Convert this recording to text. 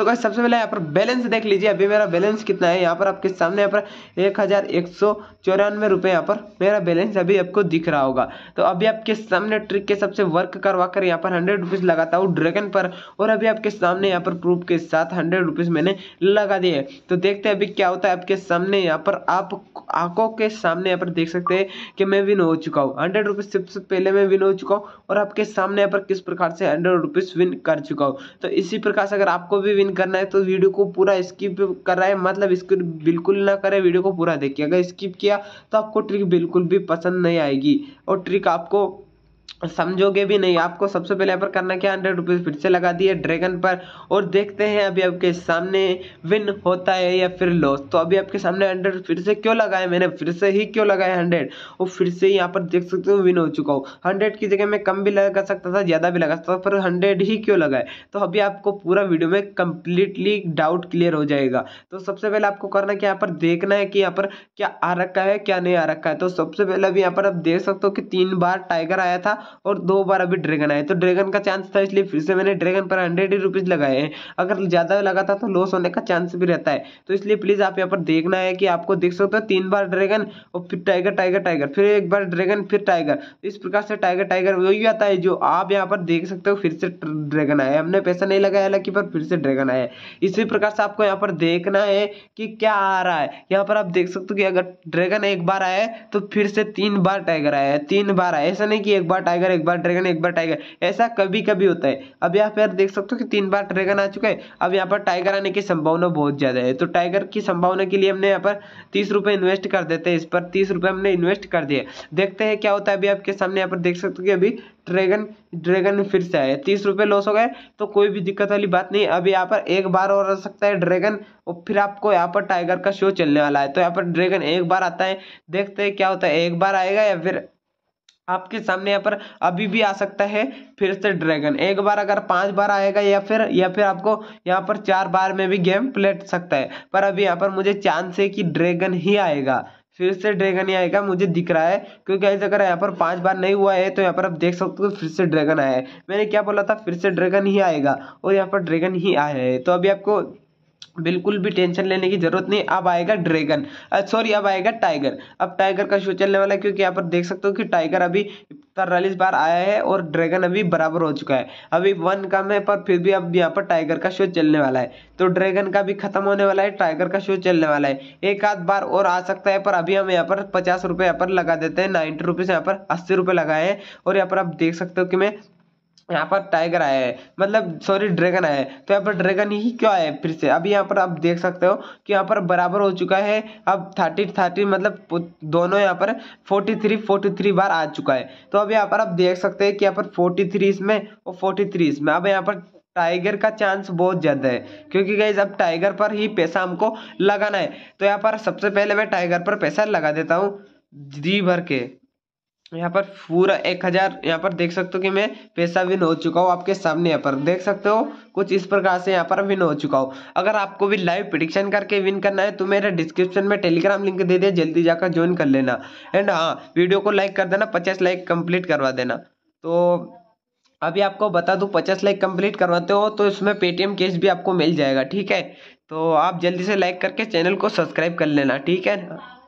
so guys सबसे पहले यहाँ पर बैलेंस देख लीजिए अभी मेरा बैलेंस कितना है यहाँ पर आपके सामने यहाँ पर एक हज़ार एक सौ चौरानवे रुपये यहाँ पर मेरा बैलेंस अभी आपको दिख रहा होगा तो अभी आपके सामने ट्रिक के सबसे वर्क करवा कर यहाँ पर हंड्रेड रुपीज़ लगाता हूँ ड्रैगन पर और अभी आपके सामने यहाँ पर प्रूफ के साथ हंड्रेड रुपीज़ मैंने लगा दिए तो देखते हैं अभी क्या होता है आपके सामने यहाँ पर आप आंखों के सामने यहाँ पर देख सकते हैं कि मैं विन हो चुका हूँ हंड्रेड रुपीज़ सबसे पहले मैं विन हो चुका हूँ और आपके सामने यहाँ पर किस प्रकार से हंड्रेड रुपीज़ विन कर चुका हूँ तो इसी प्रकार से अगर आपको भी विन एक्सप्लेन करना है तो वीडियो को पूरा स्किप कर रहा है मतलब स्किप बिल्कुल ना करें वीडियो को पूरा देखिए अगर स्किप किया तो आपको ट्रिक बिल्कुल भी पसंद नहीं आएगी और ट्रिक आपको समझोगे भी नहीं आपको सबसे पहले यहाँ पर करना क्या हंड्रेड रुपीज़ फिर से लगा दिए ड्रैगन पर और देखते हैं अभी आपके सामने विन होता है या फिर लॉस तो अभी आपके सामने हंड्रेड फिर से क्यों लगाए मैंने फिर से ही क्यों लगाया हंड्रेड और फिर से यहाँ पर देख सकते हो विन हो चुका हूँ हंड्रेड की जगह मैं कम भी लगा सकता था ज़्यादा भी लगा सकता था पर हंड्रेड ही क्यों लगाए तो अभी आपको पूरा वीडियो में कंप्लीटली डाउट क्लियर हो जाएगा तो सबसे पहले आपको करना क्या यहाँ पर देखना है कि यहाँ पर क्या आ रखा है क्या नहीं आ रखा है तो सबसे पहले अभी यहाँ पर आप देख सकते हो कि तीन बार टाइगर आया था और दो बार अभी ड्रैगन आए तो ड्रैगन का चांस था इसलिए फिर से मैंने ड्रैगन पर हंड्रेड ही रुपीज़ लगाए हैं अगर ज़्यादा लगा था तो लॉस होने का चांस भी रहता है तो इसलिए प्लीज़ आप यहाँ पर देखना है कि आपको देख सकते हो तीन बार ड्रैगन और फिर टाइगर टाइगर टाइगर फिर एक बार ड्रैगन फिर टाइगर तो इस प्रकार से टाइगर टाइगर वही आता है जो आप यहाँ पर देख सकते हो फिर से ड्रैगन आया हमने पैसा नहीं लगाया लकी पर फिर से ड्रैगन आया इसी प्रकार से आपको यहाँ पर देखना है कि क्या आ रहा है यहाँ पर आप देख सकते हो कि अगर ड्रैगन एक बार आया तो फिर से तीन बार टाइगर आया है तीन बार आया ऐसा नहीं कि एक बार टाइगर टाइगर एक बार ड्रैगन एक बार टाइगर ऐसा कभी कभी होता है अब यहाँ पर देख सकते हो कि तीन बार ड्रैगन आ चुका है अब यहाँ पर टाइगर आने की संभावना बहुत ज़्यादा है तो टाइगर की संभावना के लिए हमने यहाँ पर तीस रुपये इन्वेस्ट कर देते हैं इस पर तीस रुपये हमने इन्वेस्ट कर दिया देखते हैं क्या होता है अभी आपके सामने यहाँ पर देख सकते हो कि अभी ड्रैगन ड्रैगन फिर से आया तीस रुपये लॉस हो गए तो कोई भी दिक्कत वाली बात नहीं अब यहाँ पर एक बार और आ सकता है ड्रैगन और फिर आपको यहाँ पर टाइगर का शो चलने वाला है तो यहाँ पर ड्रैगन एक बार आता है देखते हैं क्या होता है एक बार आएगा या फिर आपके सामने यहाँ पर अभी भी आ सकता है फिर से ड्रैगन एक बार अगर पांच बार आएगा या फिर या फिर आपको यहाँ पर चार बार में भी गेम प्लेट सकता है पर अभी यहाँ पर मुझे चांस है कि ड्रैगन ही आएगा फिर से ड्रैगन ही आएगा मुझे दिख रहा है क्योंकि ऐसे अगर यहाँ पर पांच बार नहीं हुआ है तो यहाँ पर आप देख सकते हो फिर से ड्रैगन आया है मैंने क्या बोला था फिर से ड्रैगन ही आएगा और यहाँ पर ड्रैगन ही आया है तो अभी आपको बिल्कुल भी टेंशन लेने की जरूरत नहीं अब आएगा ड्रैगन सॉरी अब आएगा टाइगर अब टाइगर का शो चलने वाला है क्योंकि यहाँ पर देख सकते हो कि टाइगर अभी तरतालीस बार आया है और ड्रैगन अभी बराबर हो चुका है अभी वन कम है पर फिर भी अब यहाँ पर टाइगर का शो चलने वाला है तो ड्रैगन का भी खत्म होने वाला है टाइगर का शो चलने वाला है एक आध बार और आ सकता है पर अभी हम यहाँ पर पचास रुपये यहाँ पर लगा देते हैं नाइन्टी रुपीज़ यहाँ पर अस्सी रुपये लगाए हैं और यहाँ पर आप देख सकते हो कि मैं यहाँ पर टाइगर आया है मतलब सॉरी ड्रैगन आया है तो यहाँ पर ड्रैगन ही क्यों आया है फिर से अब यहाँ पर आप देख सकते हो कि यहाँ पर बराबर हो चुका है अब थर्टी थर्टी मतलब दोनों यहाँ पर फोर्टी थ्री फोर्टी थ्री बार आ चुका है तो अब यहाँ पर आप देख सकते हैं कि यहाँ पर फोर्टी थ्री इसमें और फोर्टी थ्री इसमें अब यहाँ पर टाइगर का चांस बहुत ज़्यादा है क्योंकि गाइज अब टाइगर पर ही पैसा हमको लगाना है तो यहाँ पर सबसे पहले मैं टाइगर पर पैसा लगा देता हूँ जी भर के यहाँ पर पूरा एक हज़ार यहाँ पर देख सकते हो कि मैं पैसा विन हो चुका हूँ आपके सामने यहाँ पर देख सकते हो कुछ इस प्रकार से यहाँ पर विन हो चुका हूँ अगर आपको भी लाइव प्रिडिक्शन करके विन करना है तो मेरे डिस्क्रिप्शन में टेलीग्राम लिंक दे दिया जल्दी जाकर ज्वाइन कर लेना एंड हाँ वीडियो को लाइक कर देना पचास लाइक कम्प्लीट करवा देना तो अभी आपको बता दूँ पचास लाइक कम्प्लीट करवाते हो तो इसमें पेटीएम कैश भी आपको मिल जाएगा ठीक है तो आप जल्दी से लाइक करके चैनल को सब्सक्राइब कर लेना ठीक है